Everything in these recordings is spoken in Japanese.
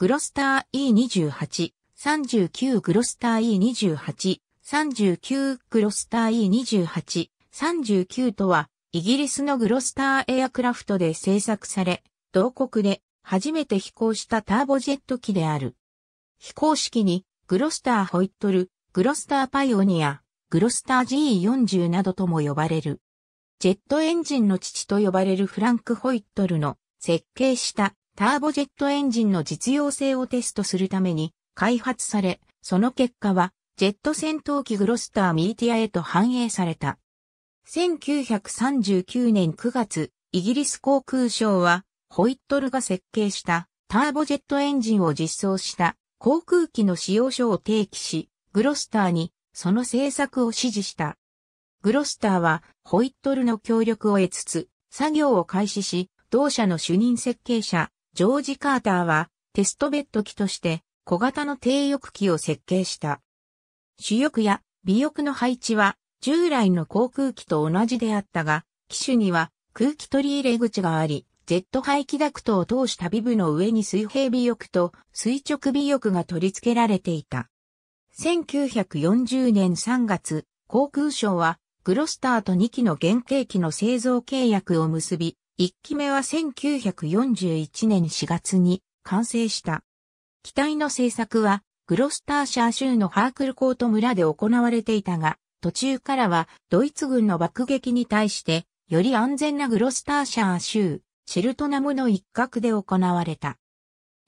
グロスター E28、39グロスター E28、39グロスター E28、39とは、イギリスのグロスターエアクラフトで製作され、同国で初めて飛行したターボジェット機である。非公式に、グロスターホイットル、グロスターパイオニア、グロスター G40 などとも呼ばれる。ジェットエンジンの父と呼ばれるフランク・ホイットルの設計したターボジェットエンジンの実用性をテストするために開発され、その結果はジェット戦闘機グロスターミーティアへと反映された。1939年9月、イギリス航空省はホイットルが設計したターボジェットエンジンを実装した航空機の使用書を提起し、グロスターにその製作を指示した。グロスターはホイットルの協力を得つつ、作業を開始し、同社の主任設計者、ジョージ・カーターはテストベッド機として小型の低翼機を設計した。主翼や尾翼の配置は従来の航空機と同じであったが、機種には空気取り入れ口があり、ジェット排気ダクトを通した尾部の上に水平尾翼と垂直尾翼が取り付けられていた。1940年3月、航空省はグロスターと2機の原型機の製造契約を結び、1機目は1941年4月に完成した。機体の製作は、グロスターシャー州のハークルコート村で行われていたが、途中からはドイツ軍の爆撃に対して、より安全なグロスターシャー州、シェルトナムの一角で行われた。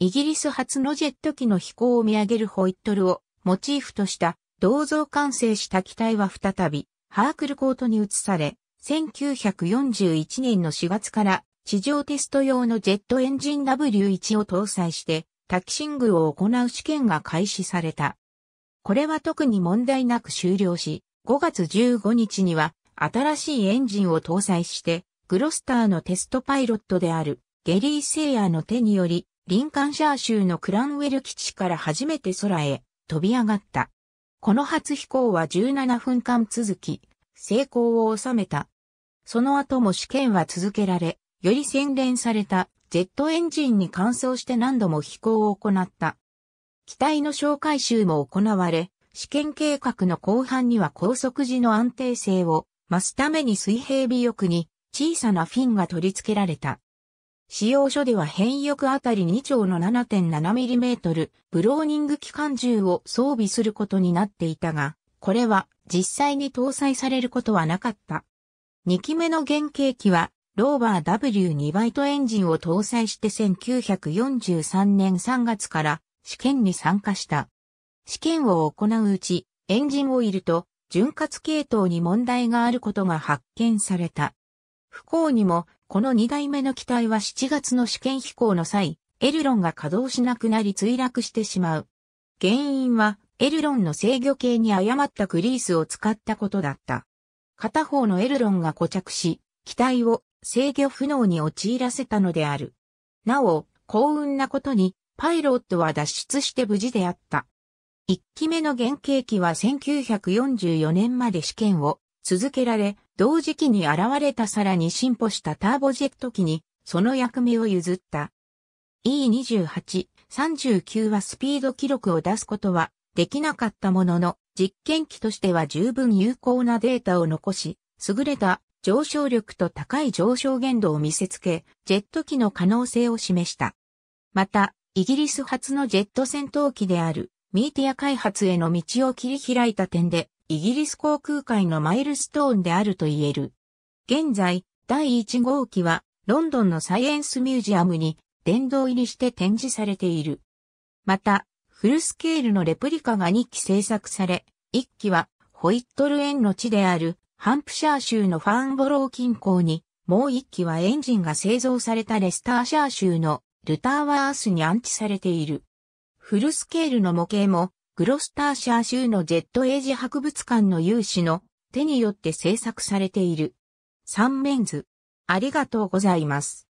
イギリス初のジェット機の飛行を見上げるホイットルをモチーフとした銅像完成した機体は再び、ハークルコートに移され、1941年の4月から地上テスト用のジェットエンジン W1 を搭載してタキシングを行う試験が開始された。これは特に問題なく終了し、5月15日には新しいエンジンを搭載してグロスターのテストパイロットであるゲリー・セイヤーの手によりリンカンシャー州のクランウェル基地から初めて空へ飛び上がった。この初飛行は17分間続き、成功を収めた。その後も試験は続けられ、より洗練されたジェットエンジンに換装して何度も飛行を行った。機体の紹介集も行われ、試験計画の後半には高速時の安定性を増すために水平尾翼に小さなフィンが取り付けられた。使用書では変翼あたり2丁の 7.7mm ブローニング機関銃を装備することになっていたが、これは実際に搭載されることはなかった。2機目の原型機は、ローバー W2 バイトエンジンを搭載して1943年3月から試験に参加した。試験を行ううち、エンジンオイルと潤滑系統に問題があることが発見された。不幸にも、この2台目の機体は7月の試験飛行の際、エルロンが稼働しなくなり墜落してしまう。原因は、エルロンの制御系に誤ったグリースを使ったことだった。片方のエルロンが固着し、機体を制御不能に陥らせたのである。なお、幸運なことに、パイロットは脱出して無事であった。1機目の原型機は1944年まで試験を続けられ、同時期に現れたさらに進歩したターボジェット機に、その役目を譲った。E28、39はスピード記録を出すことはできなかったものの、実験機としては十分有効なデータを残し、優れた上昇力と高い上昇限度を見せつけ、ジェット機の可能性を示した。また、イギリス初のジェット戦闘機であるミーティア開発への道を切り開いた点で、イギリス航空界のマイルストーンであると言える。現在、第1号機はロンドンのサイエンスミュージアムに殿堂入りして展示されている。また、フルスケールのレプリカが2機制作され、1機はホイットル園の地であるハンプシャー州のファンボロー近郊に、もう1機はエンジンが製造されたレスターシャー州のルターワースに安置されている。フルスケールの模型も、グロスターシャー州のジェットエイジ博物館の有志の手によって制作されている。三面図。ありがとうございます。